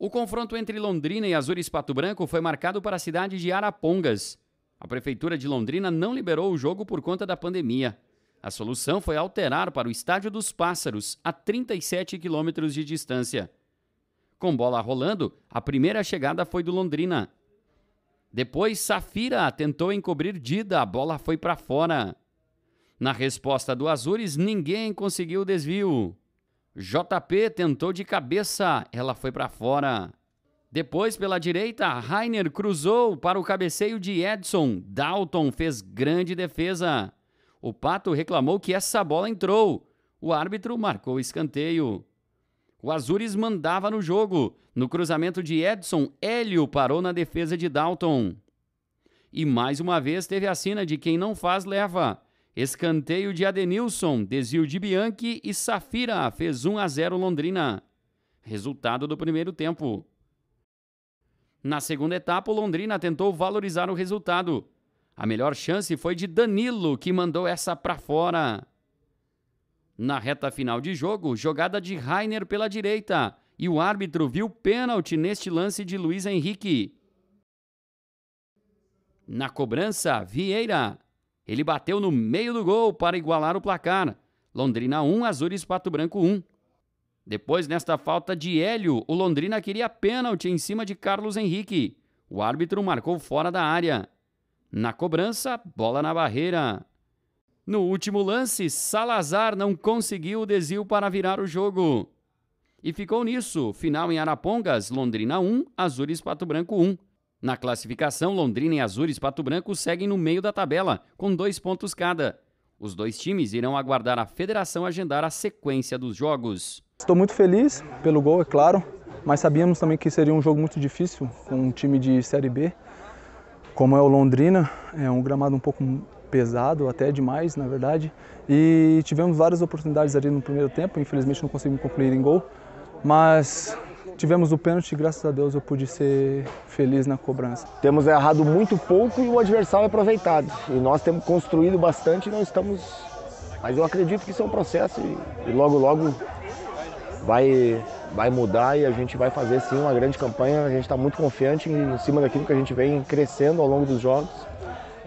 O confronto entre Londrina e Azures Pato Branco foi marcado para a cidade de Arapongas. A Prefeitura de Londrina não liberou o jogo por conta da pandemia. A solução foi alterar para o Estádio dos Pássaros, a 37 quilômetros de distância. Com bola rolando, a primeira chegada foi do Londrina. Depois, Safira tentou encobrir Dida, a bola foi para fora. Na resposta do Azures, ninguém conseguiu o desvio. JP tentou de cabeça, ela foi para fora. Depois, pela direita, Rainer cruzou para o cabeceio de Edson. Dalton fez grande defesa. O Pato reclamou que essa bola entrou. O árbitro marcou o escanteio. O Azures mandava no jogo. No cruzamento de Edson, Hélio parou na defesa de Dalton. E mais uma vez teve a sina de quem não faz leva. Escanteio de Adenilson, desvio de Bianchi e Safira fez 1 a 0 Londrina. Resultado do primeiro tempo. Na segunda etapa, o Londrina tentou valorizar o resultado. A melhor chance foi de Danilo, que mandou essa para fora. Na reta final de jogo, jogada de Rainer pela direita, e o árbitro viu pênalti neste lance de Luiz Henrique. Na cobrança, Vieira ele bateu no meio do gol para igualar o placar. Londrina 1, Azures Pato Branco 1. Depois, nesta falta de Hélio, o Londrina queria pênalti em cima de Carlos Henrique. O árbitro marcou fora da área. Na cobrança, bola na barreira. No último lance, Salazar não conseguiu o desvio para virar o jogo. E ficou nisso. Final em Arapongas, Londrina 1, Azures Pato Branco 1. Na classificação, Londrina e Azures Pato Branco seguem no meio da tabela, com dois pontos cada. Os dois times irão aguardar a federação agendar a sequência dos jogos. Estou muito feliz pelo gol, é claro, mas sabíamos também que seria um jogo muito difícil com um time de Série B, como é o Londrina, é um gramado um pouco pesado, até demais, na verdade. E tivemos várias oportunidades ali no primeiro tempo, infelizmente não conseguimos concluir em gol, mas Tivemos o pênalti, graças a Deus eu pude ser feliz na cobrança. Temos errado muito pouco e o adversário é aproveitado. E nós temos construído bastante e não estamos. Mas eu acredito que isso é um processo e, e logo, logo vai, vai mudar e a gente vai fazer sim uma grande campanha. A gente está muito confiante em cima daquilo que a gente vem crescendo ao longo dos jogos.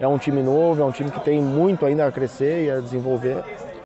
É um time novo, é um time que tem muito ainda a crescer e a desenvolver.